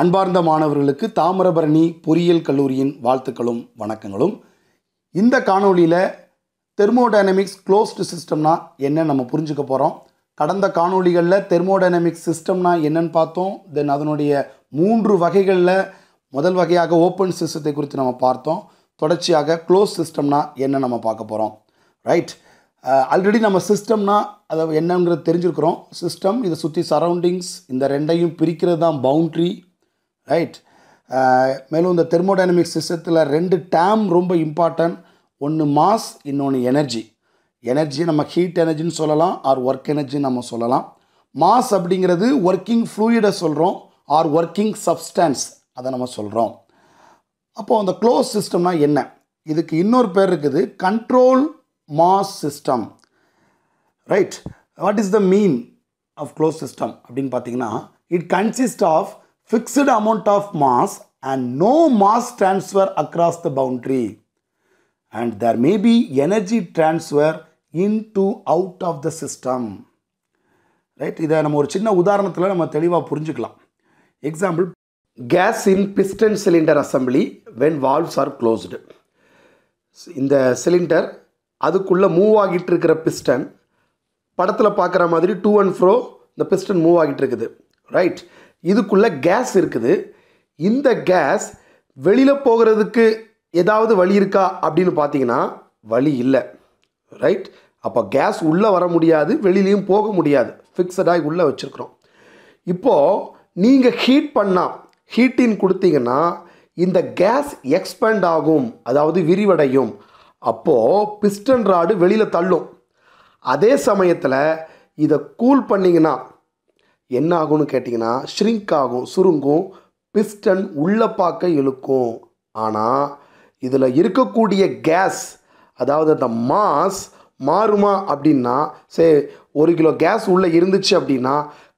அன்பார்ந்த மாணவர்களுக்கு தாமிரபரணி பொறியியல் கல்லூரியின் வாழ்த்துக்களும் வணக்கங்களும் இந்த காணொலியில் தெர்மோடைனமிக்ஸ் க்ளோஸ்டு சிஸ்டம்னா என்ன நம்ம புரிஞ்சுக்க போகிறோம் கடந்த காணொலிகளில் தெர்மோடைனமிக்ஸ் சிஸ்டம்னா என்னன்னு பார்த்தோம் தென் அதனுடைய மூன்று வகைகளில் முதல் வகையாக ஓப்பன் சிஸ்டத்தை குறித்து நம்ம பார்த்தோம் தொடர்ச்சியாக க்ளோஸ் சிஸ்டம்னா என்ன நம்ம பார்க்க போகிறோம் ரைட் ஆல்ரெடி நம்ம சிஸ்டம்னா அதை என்னங்கிறது தெரிஞ்சுருக்குறோம் சிஸ்டம் இதை சுற்றி சரௌண்டிங்ஸ் இந்த ரெண்டையும் பிரிக்கிறது தான் பவுண்ட்ரி ரைட் uh, மேலும் இந்த தெர்மோடைனமிக் சிஸ்டத்தில் ரெண்டு டேம் ரொம்ப இம்பார்ட்டன்ட் ஒன்று மாஸ் இன்னொன்று எனர்ஜி எனர்ஜி நம்ம ஹீட் எனர்ஜின்னு சொல்லலாம் ஆர் ஒர்க் எனர்ஜின்னு நம்ம சொல்லலாம் மாஸ் அப்படிங்கிறது ஒர்க்கிங் ஃப்ளூயிடை சொல்கிறோம் ஆர் ஒர்க்கிங் சப்ஸ்டன்ஸ் அதை நம்ம சொல்கிறோம் அப்போது அந்த க்ளோஸ் சிஸ்டம்னா என்ன இதுக்கு இன்னொரு பேர் இருக்குது control mass system right what is the mean of close system அப்படின்னு பார்த்தீங்கன்னா it consist of fixed amount of mass and no mass transfer across the boundary. And there may be energy transfer into out of the system. Right இதை நம்ம ஒரு சின்ன உதாரணத்தில் நம்ம தெளிவாக புரிஞ்சுக்கலாம் example case in piston cylinder assembly when valves are closed இந்த cylinder அதுக்குள்ளே மூவ் ஆகிட்டு இருக்கிற பிஸ்டன் படத்தில் பார்க்குற மாதிரி டூ அண்ட் ஃப்ரோ இந்த பிஸ்டன் மூவ் ஆகிட்டு இருக்குது ரைட் இதுக்குள்ளே கேஸ் இருக்குது இந்த கேஸ் வெளியில் போகிறதுக்கு ஏதாவது வழி இருக்கா அப்படின்னு பார்த்தீங்கன்னா வழி இல்லை ரைட் அப்போ கேஸ் உள்ளே வர முடியாது வெளியிலையும் போக முடியாது ஃபிக்ஸடாக உள்ளே வச்சுருக்குறோம் இப்போது நீங்கள் ஹீட் பண்ணால் ஹீட்டின் கொடுத்தீங்கன்னா இந்த கேஸ் எக்ஸ்பேண்ட் ஆகும் அதாவது விரிவடையும் அப்போது பிஸ்டன் ராடு வெளியில் தள்ளும் அதே சமயத்தில் இதை கூல் பண்ணிங்கன்னா என்ன ஆகும்னு கேட்டிங்கன்னா ஷ்ரிங்க் ஆகும் சுருங்கும் பிஸ்டன் உள்ள பார்க்க இழுக்கும் ஆனால் இதில் இருக்கக்கூடிய கேஸ் அதாவது அந்த மாஸ் மாறுமா அப்படின்னா சே ஒரு கிலோ கேஸ் உள்ளே இருந்துச்சு அப்படின்னா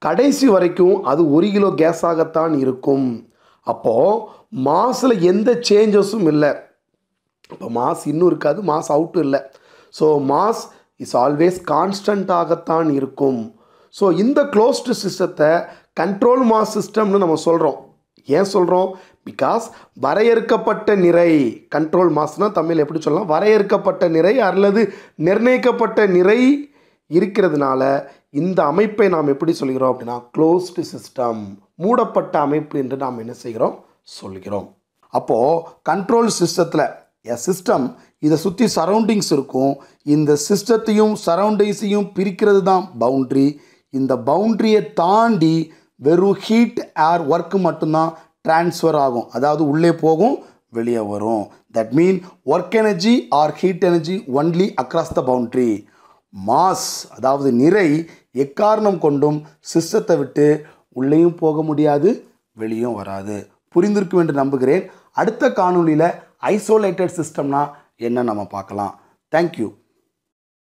கடைசி வரைக்கும் அது ஒரு கிலோ கேஸாகத்தான் இருக்கும் அப்போது மாஸில் எந்த சேஞ்சஸும் இல்லை இப்போ மாஸ் இன்னும் இருக்காது மாஸ் அவுட்டும் இல்லை ஸோ மாஸ் இஸ் ஆல்வேஸ் கான்ஸ்டண்ட்டாகத்தான் இருக்கும் ஸோ இந்த க்ளோஸ்டு சிஸ்டத்தை கண்ட்ரோல் மாஸ் சிஸ்டம்னு நம்ம சொல்கிறோம் ஏன் சொல்கிறோம் பிகாஸ் வரையறுக்கப்பட்ட நிறை கண்ட்ரோல் மாஸ்னால் தமிழ் எப்படி சொல்லலாம் வரையறுக்கப்பட்ட நிறை அல்லது நிர்ணயிக்கப்பட்ட நிறை இருக்கிறதுனால இந்த அமைப்பை நாம் எப்படி சொல்கிறோம் அப்படின்னா க்ளோஸ்டு சிஸ்டம் மூடப்பட்ட அமைப்பு என்று நாம் என்ன செய்கிறோம் சொல்கிறோம் அப்போது கண்ட்ரோல் சிஸ்டத்தில் எ சிஸ்டம் இதை சுற்றி சரௌண்டிங்ஸ் இருக்கும் இந்த சிஸ்டத்தையும் சரௌண்டிங்ஸையும் பிரிக்கிறது தான் பவுண்ட்ரி இந்த பவுண்ட்ரியை தாண்டி வெறும் ஹீட் ஏர் ஒர்க்கு மட்டும்தான் ட்ரான்ஸ்ஃபர் ஆகும் அதாவது உள்ளே போகும் வெளியே வரும் that mean work energy or heat energy only across the boundary mass அதாவது நிறை எக்காரணம் கொண்டும் சிஸ்டத்தை விட்டு உள்ளேயும் போக முடியாது வெளியும் வராது புரிந்திருக்கும் என்று நம்புகிறேன் அடுத்த காணொலியில் ஐசோலேட்டட் சிஸ்டம்னா என்ன நம்ம பார்க்கலாம் தேங்க்யூ